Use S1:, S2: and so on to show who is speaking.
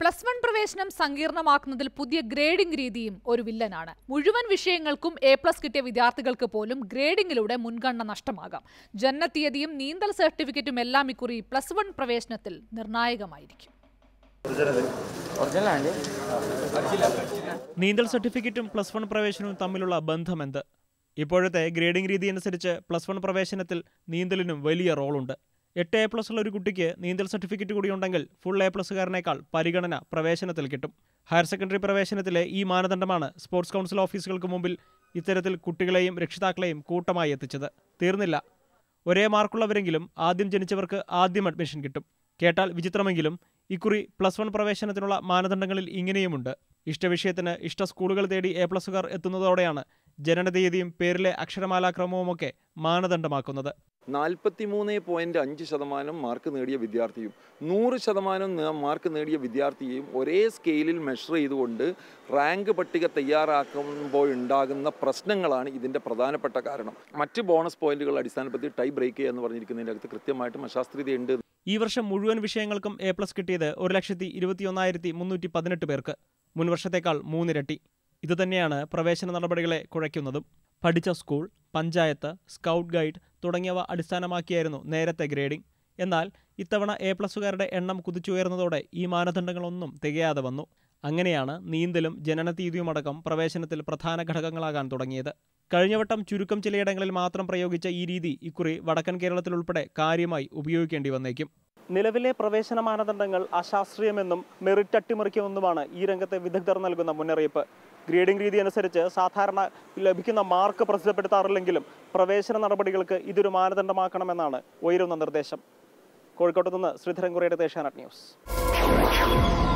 S1: plus one പ്രവേശനം സങ്കീർണമാക്കുന്നതിൽ പുതിയ grading രീതിയും ഒരു വില്ലനാണ് മുഴുവൻ വിഷയങ്ങൾക്കും എ പ്ലസ് കിട്ടിയ വിദ്യാർത്ഥികൾക്ക് പോലും ഗ്രേഡിംഗിലൂടെ മുൻഗണന നഷ്ടമാകാം ജനനത്തീയതിയും നീന്തൽ സർട്ടിഫിക്കറ്റും എല്ലാം ഇക്കുറി പ്ലസ് വൺ പ്രവേശനത്തിൽ നിർണായകമായിരിക്കും
S2: നീന്തൽ സർട്ടിഫിക്കറ്റും പ്ലസ് വൺ പ്രവേശനവും തമ്മിലുള്ള ബന്ധം എന്ത് ഇപ്പോഴത്തെ ഗ്രേഡിംഗ് രീതി അനുസരിച്ച് പ്ലസ് വൺ പ്രവേശനത്തിൽ നീന്തലിനും വലിയ റോളുണ്ട് എട്ട് എ പ്ലസ് ഉള്ള ഒരു കുട്ടിക്ക് നീന്തൽ സർട്ടിഫിക്കറ്റ് കൂടി ഉണ്ടെങ്കിൽ ഫുൾ എ പ്ലസ്സുകാരനേക്കാൾ പരിഗണന പ്രവേശനത്തിൽ കിട്ടും ഹയർ സെക്കൻഡറി പ്രവേശനത്തിലെ ഈ മാനദണ്ഡമാണ് സ്പോർട്സ് കൗൺസിൽ ഓഫീസുകൾക്ക് മുമ്പിൽ ഇത്തരത്തിൽ കുട്ടികളെയും രക്ഷിതാക്കളെയും കൂട്ടമായി എത്തിച്ചത് തീർന്നില്ല ഒരേ മാർക്കുള്ളവരെങ്കിലും ആദ്യം ജനിച്ചവർക്ക് ആദ്യം അഡ്മിഷൻ കിട്ടും കേട്ടാൽ വിചിത്രമെങ്കിലും ഇക്കുറി പ്ലസ് വൺ പ്രവേശനത്തിനുള്ള മാനദണ്ഡങ്ങളിൽ ഇങ്ങനെയുമുണ്ട് ഇഷ്ടവിഷയത്തിന് ഇഷ്ട സ്കൂളുകൾ തേടി എ പ്ലസുകാർ എത്തുന്നതോടെയാണ് ജനനതീയതിയും പേരിലെ അക്ഷരമാലാക്രമവുമൊക്കെ മാനദണ്ഡമാക്കുന്നത്
S3: മൂന്ന് പോയിൻറ്റ് അഞ്ച് ശതമാനം മാർക്ക് നേടിയ വിദ്യാർത്ഥിയും നൂറ് ശതമാനം മാർക്ക് നേടിയ വിദ്യാർത്ഥിയെയും ഒരേ സ്കെയിലിൽ മെഷർ ചെയ്തുകൊണ്ട് റാങ്ക് പട്ടിക തയ്യാറാക്കുമ്പോൾ ഉണ്ടാകുന്ന പ്രശ്നങ്ങളാണ് ഇതിൻ്റെ പ്രധാനപ്പെട്ട കാരണം മറ്റ് ബോണസ് പോയിന്റുകൾ അടിസ്ഥാനപ്പെടുത്തി ടൈ ബ്രേക്ക് ചെയ്യുക എന്ന് പറഞ്ഞിരിക്കുന്നതിൻ്റെ അകത്ത് കൃത്യമായിട്ടും ഉണ്ട്
S2: ഈ വർഷം മുഴുവൻ വിഷയങ്ങൾക്കും എ പ്ലസ് കിട്ടിയത് ഒരു ലക്ഷത്തി ഒന്നായിരത്തി മുന്നൂറ്റി പതിനെട്ട് പേർക്ക് മുൻവർഷത്തേക്കാൾ മൂന്നിരട്ടി ഇതുതന്നെയാണ് പ്രവേശന നടപടികളെ കുഴയ്ക്കുന്നതും പഠിച്ച സ്കൂൾ പഞ്ചായത്ത് സ്കൗട്ട് ഗൈഡ് തുടങ്ങിയവ അടിസ്ഥാനമാക്കിയായിരുന്നു നേരത്തെ ഗ്രേഡിംഗ് എന്നാൽ ഇത്തവണ എ പ്ലസുകാരുടെ എണ്ണം കുതിച്ചുയർന്നതോടെ ഈ മാനദണ്ഡങ്ങളൊന്നും തികയാതെ വന്നു അങ്ങനെയാണ് നീന്തലും ജനനതീതിയുമടക്കം പ്രവേശനത്തിൽ പ്രധാന ഘടകങ്ങളാകാൻ തുടങ്ങിയത് കഴിഞ്ഞവട്ടം ചുരുക്കം ചിലയിടങ്ങളിൽ മാത്രം പ്രയോഗിച്ച ഈ രീതി ഇക്കുറി വടക്കൻ കേരളത്തിലുൾപ്പെടെ കാര്യമായി ഉപയോഗിക്കേണ്ടി വന്നേക്കും നിലവിലെ പ്രവേശന മാനദണ്ഡങ്ങൾ അശാസ്ത്രീയമെന്നും മെറിറ്റ് അട്ടിമറിക്കുമെന്നുമാണ് ഈ രംഗത്തെ വിദഗ്ധർ നൽകുന്ന മുന്നറിയിപ്പ് ഗ്രേഡിംഗ് രീതി അനുസരിച്ച് സാധാരണ ലഭിക്കുന്ന മാർക്ക് പ്രസിദ്ധപ്പെടുത്താറില്ലെങ്കിലും പ്രവേശന നടപടികൾക്ക് ഇതൊരു മാനദണ്ഡമാക്കണമെന്നാണ് ഉയരുന്ന നിർദ്ദേശം കോഴിക്കോട്ട് നിന്ന് ശ്രീധരൻകുറയുടെ ദേശാനറ്റ് ന്യൂസ്